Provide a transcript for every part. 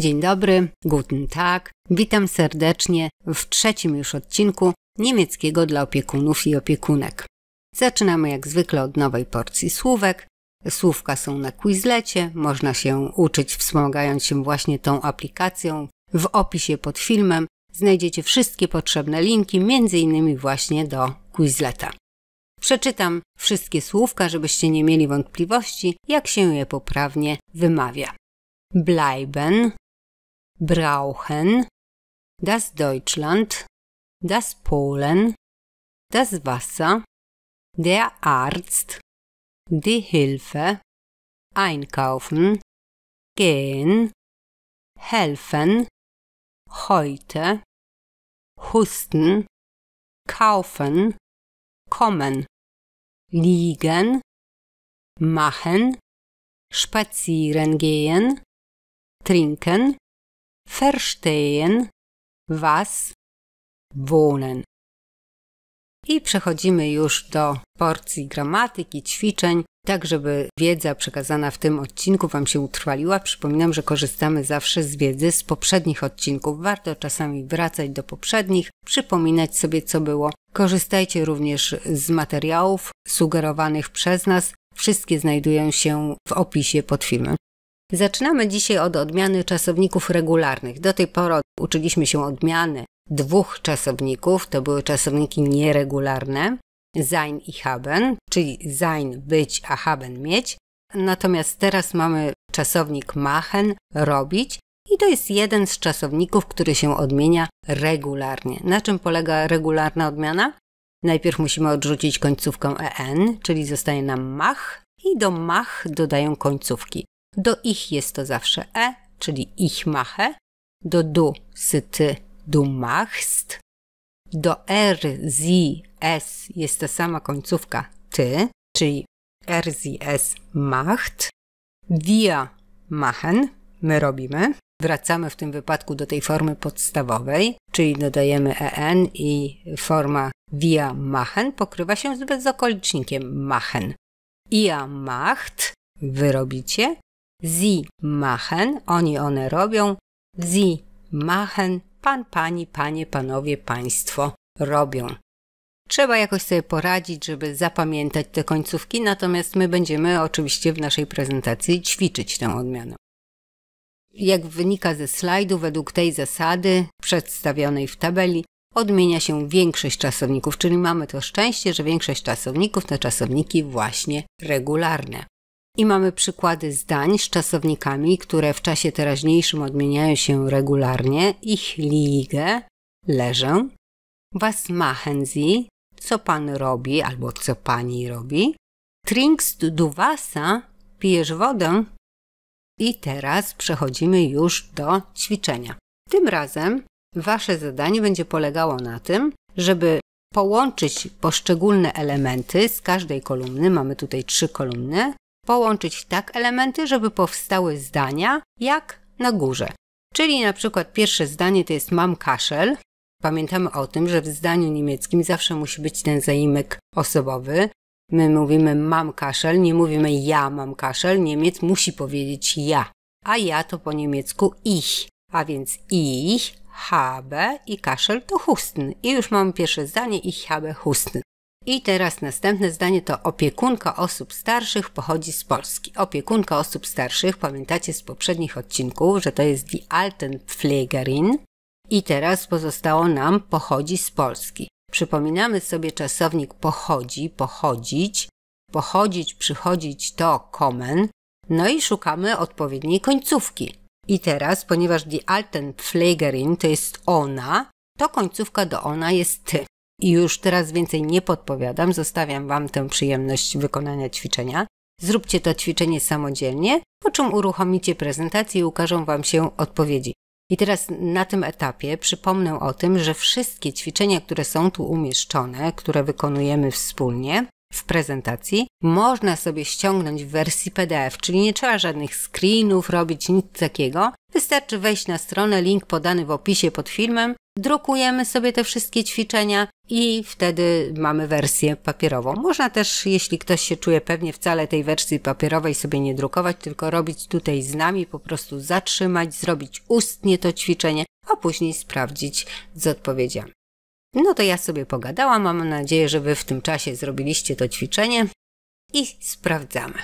Dzień dobry, guten Tag. Witam serdecznie w trzecim już odcinku niemieckiego dla opiekunów i opiekunek. Zaczynamy jak zwykle od nowej porcji słówek. Słówka są na Quizlecie, można się uczyć wspomagając się właśnie tą aplikacją. W opisie pod filmem znajdziecie wszystkie potrzebne linki, m.in. właśnie do Quizleta. Przeczytam wszystkie słówka, żebyście nie mieli wątpliwości, jak się je poprawnie wymawia. Bleiben, brauchen, das Deutschland, das Polen, das Wasser, der Arzt, die Hilfe, einkaufen, gehen, helfen, heute, husten, kaufen, kommen, liegen, machen, spazieren gehen, trinken, verstehen, was, wohnen. I przechodzimy już do porcji gramatyki, ćwiczeń, tak żeby wiedza przekazana w tym odcinku Wam się utrwaliła. Przypominam, że korzystamy zawsze z wiedzy z poprzednich odcinków. Warto czasami wracać do poprzednich, przypominać sobie, co było. Korzystajcie również z materiałów sugerowanych przez nas. Wszystkie znajdują się w opisie pod filmem. Zaczynamy dzisiaj od odmiany czasowników regularnych. Do tej pory uczyliśmy się odmiany dwóch czasowników, to były czasowniki nieregularne, sein i haben, czyli sein być, a haben mieć. Natomiast teraz mamy czasownik machen, robić, i to jest jeden z czasowników, który się odmienia regularnie. Na czym polega regularna odmiana? Najpierw musimy odrzucić końcówkę en, czyli zostaje nam mach i do mach dodają końcówki. Do ich jest to zawsze e, czyli ich mache. Do du, syty ty, du machst. Do r, er, z s jest ta sama końcówka ty, czyli r, er, z s, macht. Wir machen, my robimy. Wracamy w tym wypadku do tej formy podstawowej, czyli dodajemy e, en i forma wir machen pokrywa się z bezokolicznikiem machen. Ia macht, wy robicie, Sie machen, oni, one robią. Sie machen, pan, pani, panie, panowie, państwo robią. Trzeba jakoś sobie poradzić, żeby zapamiętać te końcówki, natomiast my będziemy oczywiście w naszej prezentacji ćwiczyć tę odmianę. Jak wynika ze slajdu, według tej zasady przedstawionej w tabeli, odmienia się większość czasowników, czyli mamy to szczęście, że większość czasowników to czasowniki właśnie regularne. I mamy przykłady zdań z czasownikami, które w czasie teraźniejszym odmieniają się regularnie. Ich liege, leżę. Was machen Sie, co pan robi albo co pani robi. Trinkst du Wasser, pijesz wodę. I teraz przechodzimy już do ćwiczenia. Tym razem Wasze zadanie będzie polegało na tym, żeby połączyć poszczególne elementy z każdej kolumny. Mamy tutaj trzy kolumny połączyć tak elementy, żeby powstały zdania jak na górze. Czyli na przykład pierwsze zdanie to jest mam kaszel. Pamiętamy o tym, że w zdaniu niemieckim zawsze musi być ten zaimek osobowy. My mówimy mam kaszel, nie mówimy ja mam kaszel. Niemiec musi powiedzieć ja. A ja to po niemiecku ich. A więc ich habe i kaszel to chustn. I już mam pierwsze zdanie ich habe chustn. I teraz następne zdanie to opiekunka osób starszych pochodzi z Polski. Opiekunka osób starszych, pamiętacie z poprzednich odcinków, że to jest die Altenpflegerin. I teraz pozostało nam pochodzi z Polski. Przypominamy sobie czasownik pochodzi, pochodzić. Pochodzić, przychodzić to kommen. No i szukamy odpowiedniej końcówki. I teraz, ponieważ die Altenpflegerin to jest ona, to końcówka do ona jest ty. I już teraz więcej nie podpowiadam, zostawiam Wam tę przyjemność wykonania ćwiczenia. Zróbcie to ćwiczenie samodzielnie, po czym uruchomicie prezentację i ukażą Wam się odpowiedzi. I teraz na tym etapie przypomnę o tym, że wszystkie ćwiczenia, które są tu umieszczone, które wykonujemy wspólnie, w prezentacji, można sobie ściągnąć w wersji PDF, czyli nie trzeba żadnych screenów robić, nic takiego. Wystarczy wejść na stronę, link podany w opisie pod filmem, drukujemy sobie te wszystkie ćwiczenia i wtedy mamy wersję papierową. Można też, jeśli ktoś się czuje pewnie, wcale tej wersji papierowej sobie nie drukować, tylko robić tutaj z nami, po prostu zatrzymać, zrobić ustnie to ćwiczenie, a później sprawdzić z odpowiedziami. No to ja sobie pogadałam, mam nadzieję, że Wy w tym czasie zrobiliście to ćwiczenie i sprawdzamy.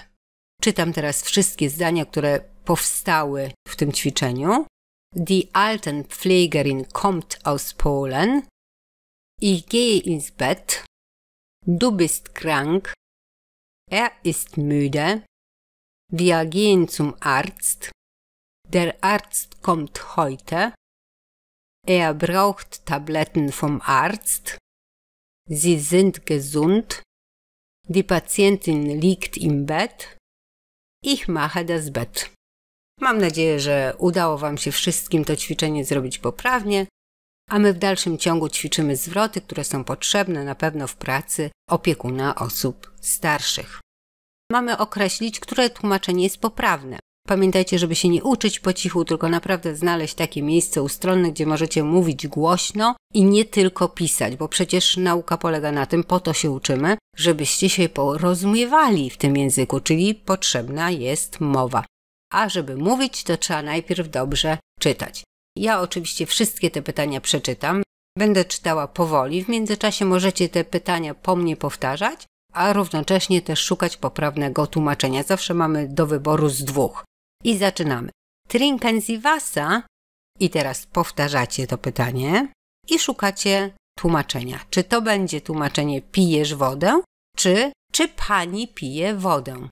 Czytam teraz wszystkie zdania, które powstały w tym ćwiczeniu. Die alten Pflegerin kommt aus Polen. Ich gehe ins Bett. Du bist krank. Er ist müde. Wir gehen zum Arzt. Der Arzt kommt heute. Er braucht Tabletten vom Arzt. Sie sind gesund. Die Patientin liegt im Bett. Ich mache das Bett. Mam nadzieję, że udało Wam się wszystkim to ćwiczenie zrobić poprawnie, a my w dalszym ciągu ćwiczymy zwroty, które są potrzebne na pewno w pracy opiekuna osób starszych. Mamy określić, które tłumaczenie jest poprawne. Pamiętajcie, żeby się nie uczyć po cichu, tylko naprawdę znaleźć takie miejsce ustronne, gdzie możecie mówić głośno i nie tylko pisać, bo przecież nauka polega na tym, po to się uczymy, żebyście się porozumiewali w tym języku, czyli potrzebna jest mowa. A żeby mówić, to trzeba najpierw dobrze czytać. Ja oczywiście wszystkie te pytania przeczytam. Będę czytała powoli. W międzyczasie możecie te pytania po mnie powtarzać, a równocześnie też szukać poprawnego tłumaczenia. Zawsze mamy do wyboru z dwóch. I zaczynamy. Trinkensivasa i teraz powtarzacie to pytanie i szukacie tłumaczenia. Czy to będzie tłumaczenie pijesz wodę, czy czy pani pije wodę?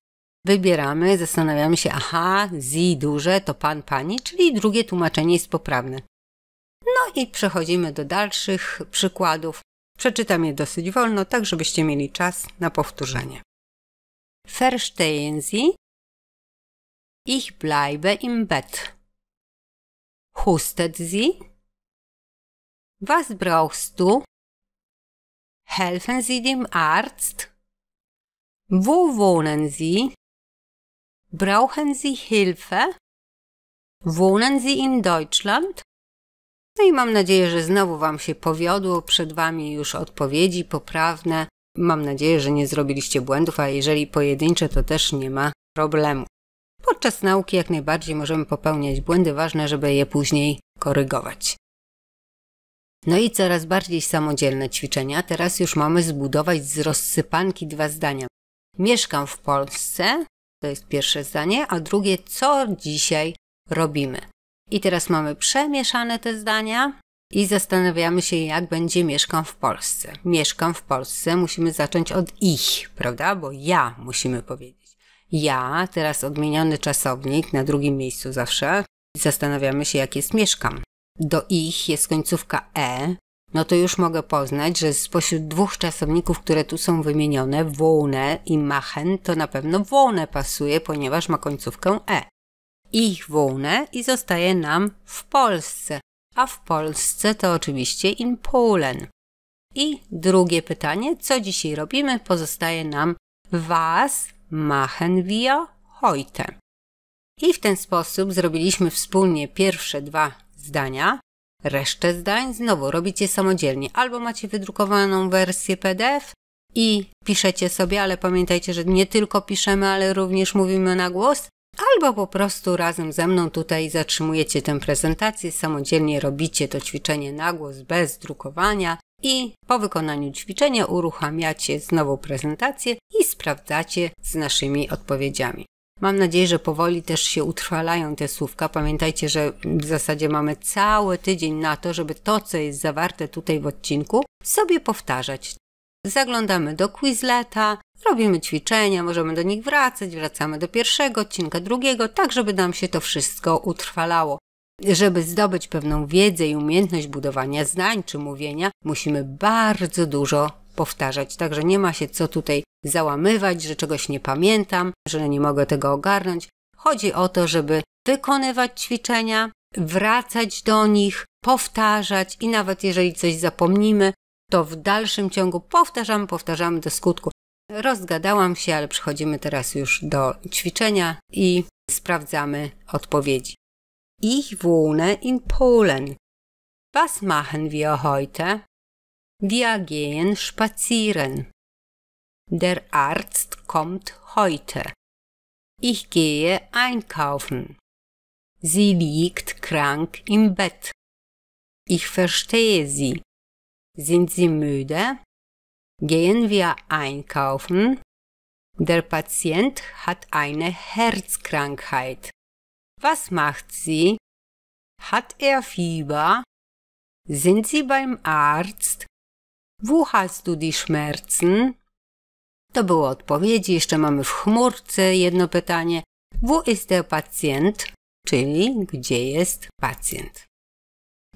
Wybieramy, zastanawiamy się, aha, zi duże to pan, pani, czyli drugie tłumaczenie jest poprawne. No i przechodzimy do dalszych przykładów. Przeczytam je dosyć wolno, tak żebyście mieli czas na powtórzenie. Verstehen Sie? Ich bleibe im Bett. Hustet sie? Was brauchst du? Helfen Sie dem Arzt? Wo wohnen Sie? Brauchen Sie Hilfe? Wohnen Sie in Deutschland? No i mam nadzieję, że znowu Wam się powiodło. Przed Wami już odpowiedzi poprawne. Mam nadzieję, że nie zrobiliście błędów, a jeżeli pojedyncze, to też nie ma problemu. Podczas nauki jak najbardziej możemy popełniać błędy, ważne, żeby je później korygować. No i coraz bardziej samodzielne ćwiczenia. Teraz już mamy zbudować z rozsypanki dwa zdania. Mieszkam w Polsce, to jest pierwsze zdanie, a drugie, co dzisiaj robimy. I teraz mamy przemieszane te zdania i zastanawiamy się, jak będzie mieszkam w Polsce. Mieszkam w Polsce musimy zacząć od ich, prawda? Bo ja musimy powiedzieć ja, teraz odmieniony czasownik, na drugim miejscu zawsze, zastanawiamy się, jak jest mieszkam. Do ich jest końcówka e, no to już mogę poznać, że spośród dwóch czasowników, które tu są wymienione, wołne i machen, to na pewno wołne pasuje, ponieważ ma końcówkę e. Ich wołne i zostaje nam w Polsce, a w Polsce to oczywiście in Polen. I drugie pytanie, co dzisiaj robimy, pozostaje nam was machen wir heute. I w ten sposób zrobiliśmy wspólnie pierwsze dwa zdania. Resztę zdań znowu robicie samodzielnie. Albo macie wydrukowaną wersję PDF i piszecie sobie, ale pamiętajcie, że nie tylko piszemy, ale również mówimy na głos. Albo po prostu razem ze mną tutaj zatrzymujecie tę prezentację, samodzielnie robicie to ćwiczenie na głos bez drukowania i po wykonaniu ćwiczenia uruchamiacie znowu prezentację i sprawdzacie z naszymi odpowiedziami. Mam nadzieję, że powoli też się utrwalają te słówka. Pamiętajcie, że w zasadzie mamy cały tydzień na to, żeby to, co jest zawarte tutaj w odcinku, sobie powtarzać. Zaglądamy do Quizleta, robimy ćwiczenia, możemy do nich wracać, wracamy do pierwszego odcinka, drugiego, tak żeby nam się to wszystko utrwalało. Żeby zdobyć pewną wiedzę i umiejętność budowania zdań czy mówienia, musimy bardzo dużo powtarzać, także nie ma się co tutaj załamywać, że czegoś nie pamiętam, że nie mogę tego ogarnąć. Chodzi o to, żeby wykonywać ćwiczenia, wracać do nich, powtarzać i nawet jeżeli coś zapomnimy, to w dalszym ciągu powtarzamy, powtarzamy do skutku. Rozgadałam się, ale przechodzimy teraz już do ćwiczenia i sprawdzamy odpowiedzi. Ich wohne in Polen. Was machen wir heute? Wir gehen spazieren. Der Arzt kommt heute. Ich gehe einkaufen. Sie liegt krank im Bett. Ich verstehe Sie. Sind Sie müde? Gehen wir einkaufen? Der Patient hat eine Herzkrankheit. Was macht sie? Hat er Fieber? Sind Sie beim Arzt? Wo hast du die Schmerzen? To było odpowiedzi. Jeszcze mamy w chmurce jedno pytanie. Who is the pacjent? Czyli gdzie jest pacjent?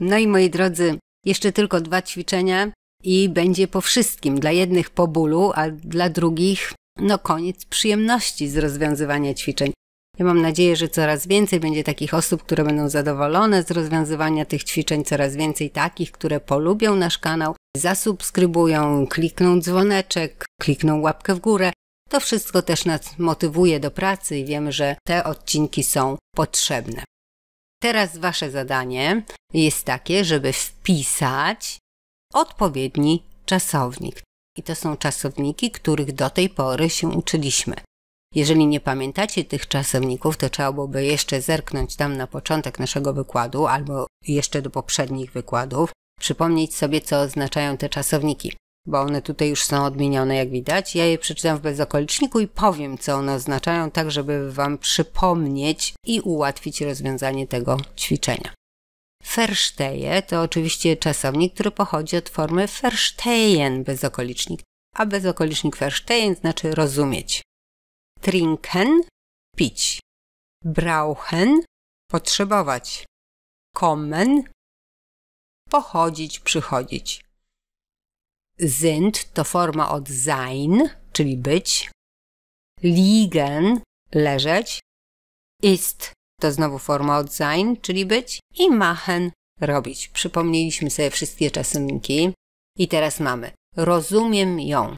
No i moi drodzy, jeszcze tylko dwa ćwiczenia i będzie po wszystkim. Dla jednych po bólu, a dla drugich no koniec przyjemności z rozwiązywania ćwiczeń. Ja mam nadzieję, że coraz więcej będzie takich osób, które będą zadowolone z rozwiązywania tych ćwiczeń, coraz więcej takich, które polubią nasz kanał zasubskrybują, klikną dzwoneczek, klikną łapkę w górę. To wszystko też nas motywuje do pracy i wiemy, że te odcinki są potrzebne. Teraz Wasze zadanie jest takie, żeby wpisać odpowiedni czasownik. I to są czasowniki, których do tej pory się uczyliśmy. Jeżeli nie pamiętacie tych czasowników, to trzeba byłoby jeszcze zerknąć tam na początek naszego wykładu albo jeszcze do poprzednich wykładów, przypomnieć sobie, co oznaczają te czasowniki, bo one tutaj już są odmienione, jak widać. Ja je przeczytam w bezokoliczniku i powiem, co one oznaczają, tak żeby Wam przypomnieć i ułatwić rozwiązanie tego ćwiczenia. Ferszteje to oczywiście czasownik, który pochodzi od formy verstehen bezokolicznik, a bezokolicznik verstehen znaczy rozumieć. Trinken – pić. Brauchen – potrzebować. Kommen pochodzić, przychodzić. Sind to forma od sein, czyli być. Liegen, leżeć. Ist to znowu forma od sein, czyli być. I machen, robić. Przypomnieliśmy sobie wszystkie czasowniki. I teraz mamy rozumiem ją.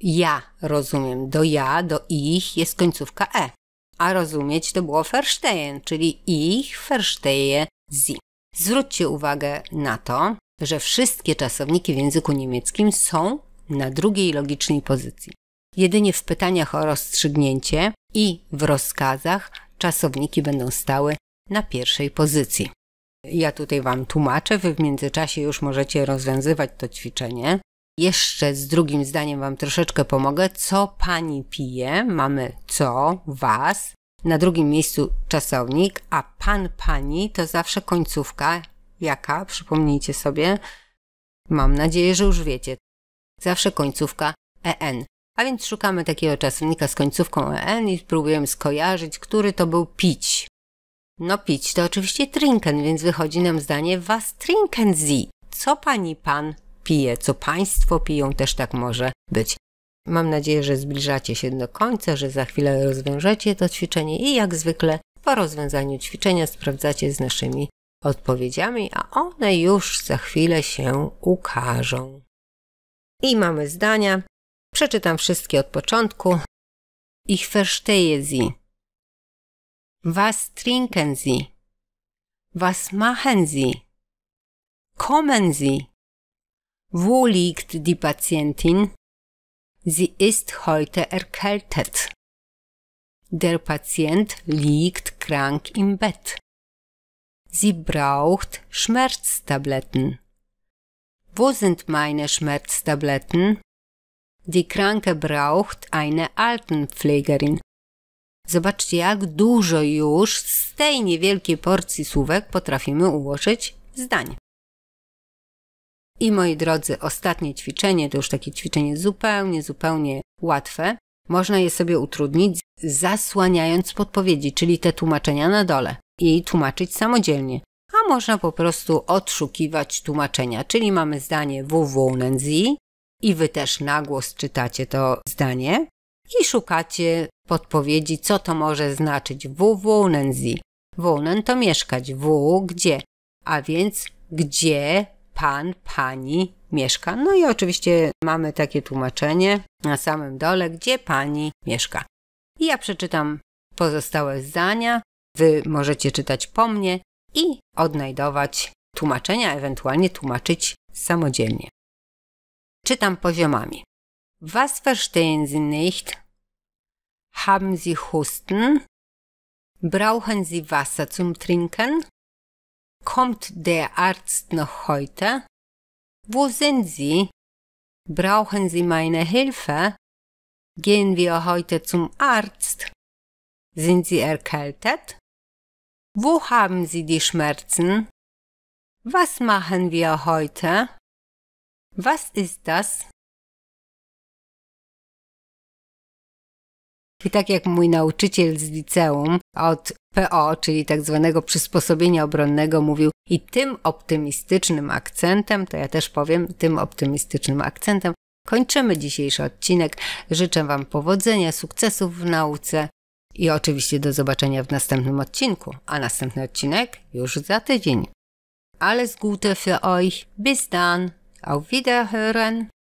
Ja rozumiem. Do ja, do ich jest końcówka e. A rozumieć to było verstehen, czyli ich verstehe sie. Zwróćcie uwagę na to, że wszystkie czasowniki w języku niemieckim są na drugiej logicznej pozycji. Jedynie w pytaniach o rozstrzygnięcie i w rozkazach czasowniki będą stały na pierwszej pozycji. Ja tutaj Wam tłumaczę, Wy w międzyczasie już możecie rozwiązywać to ćwiczenie. Jeszcze z drugim zdaniem Wam troszeczkę pomogę. Co pani pije? Mamy co, was, na drugim miejscu czasownik, a pan, pani to zawsze końcówka. Jaka? Przypomnijcie sobie. Mam nadzieję, że już wiecie. Zawsze końcówka en. A więc szukamy takiego czasownika z końcówką en i próbujemy skojarzyć, który to był pić. No pić to oczywiście trinken, więc wychodzi nam zdanie was trinken sie. Co pani pan pije, co państwo piją też tak może być. Mam nadzieję, że zbliżacie się do końca, że za chwilę rozwiążecie to ćwiczenie i jak zwykle po rozwiązaniu ćwiczenia sprawdzacie z naszymi odpowiedziami, a one już za chwilę się ukażą. I mamy zdania. Przeczytam wszystkie od początku. Ich verstehe Sie. Was trinken Sie? Was machen Sie? Kommen Sie? Wo liegt die Patientin? Sie ist heute erkältet. Der Patient liegt krank im Bett. Sie braucht Schmerztabletten. Wo sind meine Schmerztabletten? Die Kranke braucht eine Altenpflegerin. Zobaczcie, jak dużo już z tej niewielkiej porcji słówek potrafimy ułożyć zdań. I moi drodzy, ostatnie ćwiczenie to już takie ćwiczenie zupełnie, zupełnie łatwe. Można je sobie utrudnić, zasłaniając podpowiedzi, czyli te tłumaczenia na dole i tłumaczyć samodzielnie. A można po prostu odszukiwać tłumaczenia, czyli mamy zdanie WW i wy też na głos czytacie to zdanie i szukacie podpowiedzi, co to może znaczyć WW Wunen to mieszkać, W gdzie, a więc gdzie pan, pani mieszka. No i oczywiście mamy takie tłumaczenie na samym dole, gdzie pani mieszka. I ja przeczytam pozostałe zdania. Wy możecie czytać po mnie i odnajdować tłumaczenia, ewentualnie tłumaczyć samodzielnie. Czytam poziomami. Was verstehen Sie nicht? Haben Sie Husten? Brauchen Sie Wasser zum Trinken? Kommt der Arzt noch heute? Wo sind Sie? Brauchen Sie meine Hilfe? Gehen wir heute zum Arzt? Sind Sie erkältet? Wo haben Sie die Schmerzen? Was machen wir heute? Was ist das? I tak jak mój nauczyciel z liceum od PO, czyli tak zwanego przysposobienia obronnego, mówił, i tym optymistycznym akcentem, to ja też powiem, tym optymistycznym akcentem kończymy dzisiejszy odcinek. Życzę Wam powodzenia, sukcesów w nauce i oczywiście do zobaczenia w następnym odcinku, a następny odcinek już za tydzień. Alles Gute für euch, bis dann, auf Wiederhören!